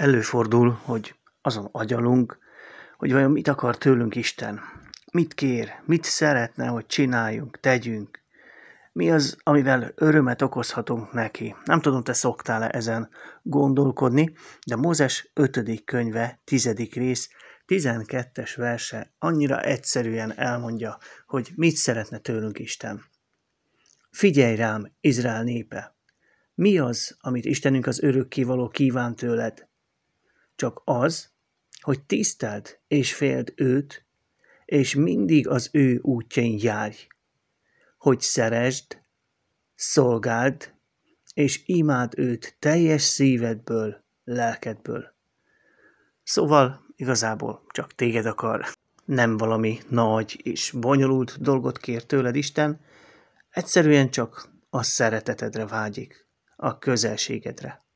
Előfordul, hogy azon agyalunk, hogy vajon mit akar tőlünk Isten, mit kér, mit szeretne, hogy csináljunk, tegyünk, mi az, amivel örömet okozhatunk neki. Nem tudom, te szoktál-e ezen gondolkodni, de Mózes 5. könyve, 10. rész, 12-es verse annyira egyszerűen elmondja, hogy mit szeretne tőlünk Isten. Figyelj rám, Izrael népe! Mi az, amit Istenünk az örökkévaló kíván tőled? csak az, hogy tiszteld és féld őt, és mindig az ő útjain járj, hogy szeresd, szolgáld, és imád őt teljes szívedből, lelkedből. Szóval igazából csak téged akar. Nem valami nagy és bonyolult dolgot kér tőled Isten, egyszerűen csak a szeretetedre vágyik, a közelségedre.